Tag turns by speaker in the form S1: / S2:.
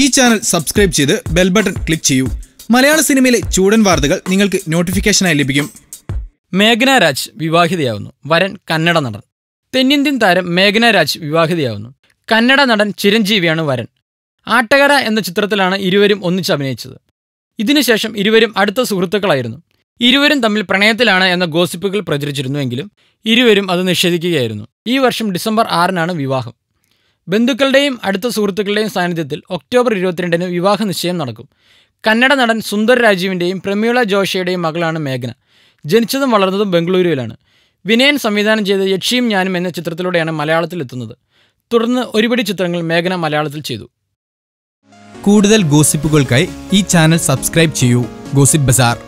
S1: ഈ channel subscribe ചെയ്ത് bell button click ചെയ്യൂ മലയാള സിനിമയിലെ ചൂടൻ വാർത്തകൾ നിങ്ങൾക്ക് നോട്ടിഫിക്കേഷനായി ലഭിക്കും
S2: മേഘന രാജ് വിവാഹിതയാവുന്നു വരൻ കന്നഡ നടൻ തെന്നിന്ത്യൻ താരം മേഘന രാജ് വിവാഹിതയാവുന്നു കന്നഡ നടൻ ചിരഞ്ജീവിയാണ് വരൻ ആട്ടകര എന്ന ചിത്രത്തിലാണ് ഇരുവരും ഒന്നിച്ച് അഭിനയിച്ചത് ഇതിനുശേഷം ഇരുവരും അടുത്ത സുഹൃത്തുക്കളായിരുന്നു ഇരുവരും തമ്മിൽ പ്രണയത്തിലാണ് എന്ന ഗോസിപ്പുകൾ പ്രചരിച്ചിരുന്നുവെങ്കിലും ഇരുവരും അത് നിഷേധിക്കുകയായിരുന്നു ഈ വർഷം ഡിസംബർ ആറിനാണ് വിവാഹം ബന്ധുക്കളുടെയും അടുത്ത സുഹൃത്തുക്കളുടെയും സാന്നിധ്യത്തിൽ ഒക്ടോബർ ഇരുപത്തിരണ്ടിന് വിവാഹ നിശ്ചയം നടക്കും കന്നഡ നടൻ സുന്ദർ രാജീവിൻ്റെയും പ്രമീള ജോഷിയുടെയും മകളാണ് മേഘന ജനിച്ചതും വളർന്നതും ബംഗളൂരുവിലാണ് വിനയൻ സംവിധാനം ചെയ്ത യക്ഷിയും ഞാനും എന്ന ചിത്രത്തിലൂടെയാണ് മലയാളത്തിൽ എത്തുന്നത് തുടർന്ന് ഒരുപിടി ചിത്രങ്ങൾ മേഘന മലയാളത്തിൽ ചെയ്തു
S3: കൂടുതൽ ഗോസിപ്പുകൾക്കായി ഈ ചാനൽ സബ്സ്ക്രൈബ് ചെയ്യൂ ഗോസിപ്പ് ബസാർ